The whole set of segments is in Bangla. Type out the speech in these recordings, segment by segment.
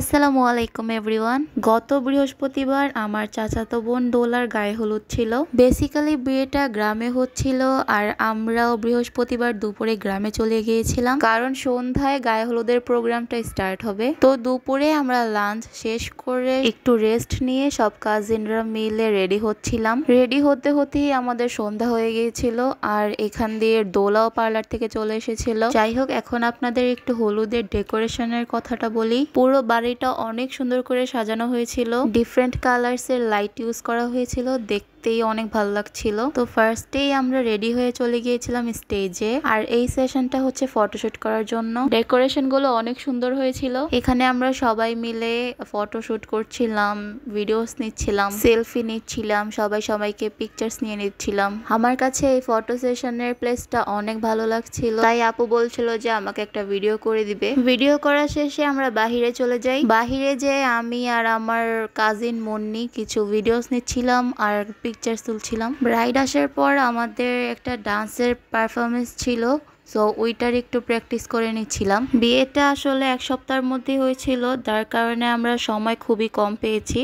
আসসালামু আলাইকুম এভরিওয়ান গত বৃহস্পতিবার আমার চাচাতো বোন দোলার গায়ে হলুদ ছিল বেসিক্যালি বিয়েটা গ্রামে হচ্ছিল আর আমরাও বৃহস্পতিবার দুপুরে গ্রামে চলে গিয়েছিলাম কারণ সন্ধ্যায় গায়ে হলুদের প্রোগ্রামটা স্টার্ট হবে তো দুপুরে আমরা লাঞ্চ শেষ করে একটু রেস্ট নিয়ে সব কাজিনরা মিলে রেডি হচ্ছিলাম রেডি হতে হতেই আমাদের সন্ধ্যা হয়ে গিয়েছিল আর এখান দিয়ে দোলাও পার্লার থেকে চলে এসেছিল যাই হোক এখন আপনাদের একটু হলুদের ডেকোরেশনের কথাটা বলি পুরো বাড়ি শাড়িটা অনেক সুন্দর করে সাজানো হয়েছিল ডিফারেন্ট কালার্সের লাইট ইউজ করা হয়েছিল দেখ দেখতেই অনেক ভালো লাগছিল তো ফার্স্টেই আমরা রেডি হয়ে চলে গিয়েছিলাম স্টেজে আর এই সেশনটা হচ্ছে ফটোশুট করার জন্য ডেকোরেশন গুলো অনেক সুন্দর হয়েছিল এখানে আমরা সবাই মিলে ফটোশুট করছিলাম ভিডিওস নিচ্ছিলাম সেলফি নিচ্ছিলাম সবাই সবাইকে পিকচার্স নিয়ে নিচ্ছিলাম আমার কাছে এই ফটো সেশনের প্লেসটা অনেক ভালো লাগছিল তাই আপু বলছিল যে আমাকে একটা ভিডিও করে দিবে ভিডিও করা শেষে আমরা বাহিরে চলে যাই বাহিরে যে আমি আর আমার কাজিন মন্নি কিছু ভিডিওস নিচ্ছিলাম আর পিক পিকচার তুলছিলাম রাইড আসার পর আমাদের একটা ডান্সের পারফরমেন্স ছিল সো ওইটার একটু প্র্যাকটিস করে নিচ্ছিলাম বিয়েটা আসলে এক সপ্তাহের মধ্যে হয়েছিল যার কারণে আমরা সময় খুবই কম পেয়েছি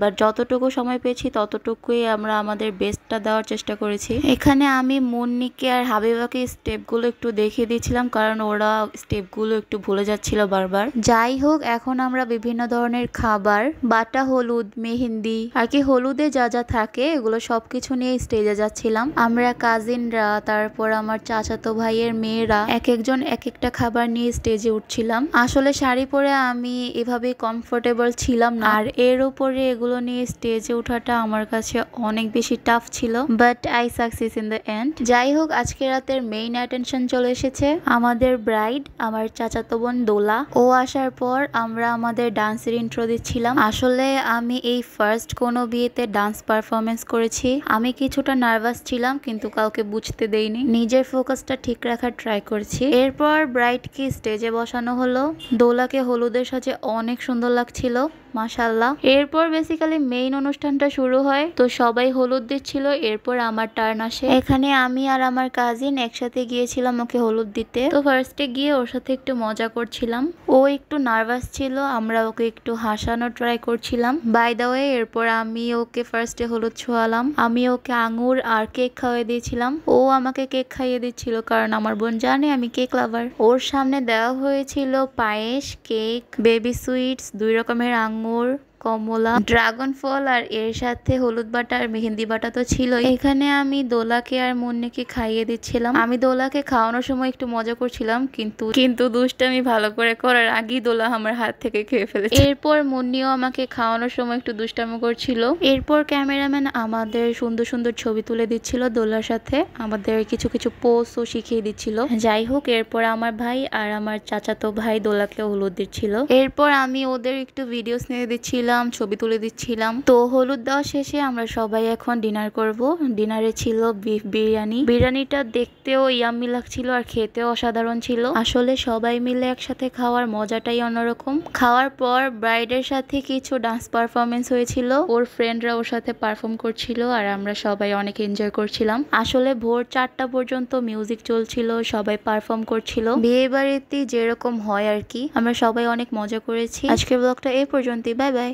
বাট যতটুকু সময় পেয়েছি ততটুকুই আমরা আমাদের বেস্টটা দেওয়ার চেষ্টা করেছি এখানে আমি মুন্নিকে আর হাবিবাকে স্টেপগুলো একটু দেখিয়ে দিয়েছিলাম কারণ ওরা স্টেপগুলো একটু ভুলে যাচ্ছিল বারবার যাই হোক এখন আমরা বিভিন্ন ধরনের খাবার বাটা হলুদ মেহেন্দি আর কি হলুদে যা যা থাকে এগুলো সব কিছু নিয়ে স্টেজে যাচ্ছিলাম আমরা কাজিনরা তারপর আমার চাচাতো ভাইয়ের মেয়েরা এক একজন এক একটা খাবার নিয়ে স্টেজে উঠছিলাম আসলে শাড়ি পরে আমি এভাবে কমফোর্টেবল ছিলাম না আর এর উপরে এগুলো নিয়ে স্টেজে ওঠাটা আমার কাছে অনেক বেশি টাফ ছিল but I success in the end যাই হোক আজকে রাতের মেইন অ্যাটেনশন চলে এসেছে আমাদের ব্রাইড আমার চাচাতো বোন দোলা ও আসার পর আমরা আমাদের ডান্সের ইন্ট্রো দিচ্ছিলাম আসলে আমি এই ফার্স্ট কোনো বিয়েতে ডান্স পারফরমেন্স করেছি আমি কিছুটা নার্ভাস ছিলাম কিন্তু কাউকে বুঝতে দেইনি নিজের ফোকাসটা ঠিক রাখার ট্রাই করছি এরপর ব্রাইডকে স্টেজে বসানো হলো দোলাকে হলুদের সাথে অনেক সুন্দর লাগছিল মাসাল্লাহ এরপর বেসিক্যালি মেইন অনুষ্ঠানটা শুরু হয় তো সবাই হলুদ দিচ্ছিল এরপর আমার টার্ন আসে এখানে আমি আর আমার কাজিন একসাথে গিয়েছিলাম ওকে হলুদ দিতে তো ফার্স্টে গিয়ে ওর সাথে একটু মজা করছিলাম ও একটু নার্ভাস ছিল আমরা ওকে একটু হাসানো ট্রাই করছিলাম বাই দা ওয়ে এরপর আমি ওকে ফার্স্টে হলুদ ছোঁয়ালাম আমি ওকে আঙুর আর কেক খাওয়াই দিয়েছিলাম ও আমাকে কেক খাইয়ে দিচ্ছিল কারণ আমার বোন জানে আমি কেক লাভার ওর সামনে দেওয়া হয়েছিল পায়েস কেক বেবি সুইটস দুই রকমের আঙুর মোৰ কমলা ড্রাগন ফল আর এর সাথে হলুদ বাটা আর মেহেন্দি বাটা তো ছিল এখানে আমি দোলাকে আর মুন্নিকে খাইয়ে দিচ্ছিলাম আমি দোলাকে খাওয়ানোর সময় একটু মজা করছিলাম কিন্তু কিন্তু আমি ভালো করে করার আগেই দোলা আমার হাত থেকে খেয়ে ফেলে এরপর মুন্নিও আমাকে খাওয়ানোর সময় একটু দুষ্টামি করছিল এরপর ক্যামেরাম্যান আমাদের সুন্দর সুন্দর ছবি তুলে দিচ্ছিল দোলার সাথে আমাদের কিছু কিছু পোস্টও শিখিয়ে দিচ্ছিল যাই হোক এরপর আমার ভাই আর আমার চাচাতো ভাই দোলাকে হলুদ দিচ্ছিল এরপর আমি ওদের একটু ভিডিও নিয়ে দিচ্ছিলাম দিচ্ছিলাম ছবি তুলে দিচ্ছিলাম তো হলুদ দেওয়া শেষে আমরা সবাই এখন ডিনার করব ডিনারে ছিল বিফ বিরিয়ানি বিরিয়ানিটা দেখতেও ইয়াম্মি লাগছিল আর খেতেও অসাধারণ ছিল আসলে সবাই মিলে একসাথে খাওয়ার মজাটাই অন্যরকম খাওয়ার পর ব্রাইডের সাথে কিছু ডান্স পারফরমেন্স হয়েছিল ওর ফ্রেন্ডরা ওর সাথে পারফর্ম করছিল আর আমরা সবাই অনেক এনজয় করছিলাম আসলে ভোর চারটা পর্যন্ত মিউজিক চলছিল সবাই পারফর্ম করছিল বিয়ে বাড়িতে যেরকম হয় আর কি আমরা সবাই অনেক মজা করেছি আজকের ব্লগটা এ পর্যন্তই বাই বাই